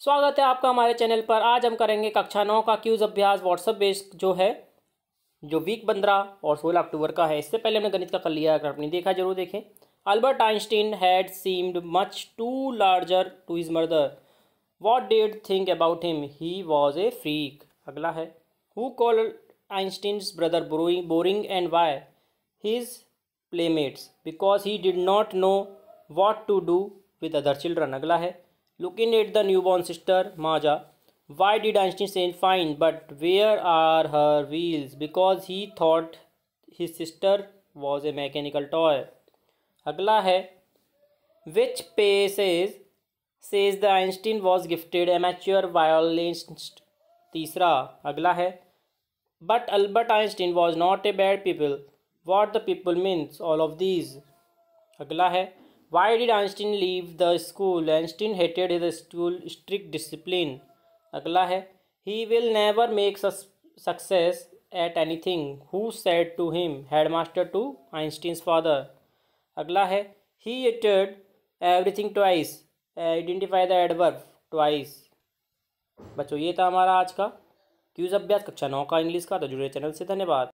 स्वागत है आपका हमारे चैनल पर आज हम करेंगे कक्षा नौ का क्यूज़ अभ्यास व्हाट्सअप बेस जो है जो वीक पंद्रह और सोलह अक्टूबर का है इससे पहले हमने गणित का कर लिया अगर आपने देखा जरूर देखें Albert Einstein had seemed much too larger to his mother what dad think about him he was a freak अगला है who call Einstein brother boring and why his playmates because he did not know what to do with other children अगला है Looking at the newborn sister, Maja, why did Einstein say fine, but where are her wheels? Because he thought his sister was a mechanical toy. Agla hai. which paces says the Einstein was gifted amateur violinist. Tisra agla hai. but Albert Einstein was not a bad people. What the people means all of these. Agla hai. Why did Einstein leave the school? Einstein hated his school strict discipline. अगला है He will never make success at anything. Who said to him? Headmaster to Einstein's father. अगला है He uttered everything twice. Identify the adverb twice. बच्चों ये था हमारा आज का क्यूज अभ्यास कक्षा नौ का इंग्लिश का तो जुड़े चैनल से धन्यवाद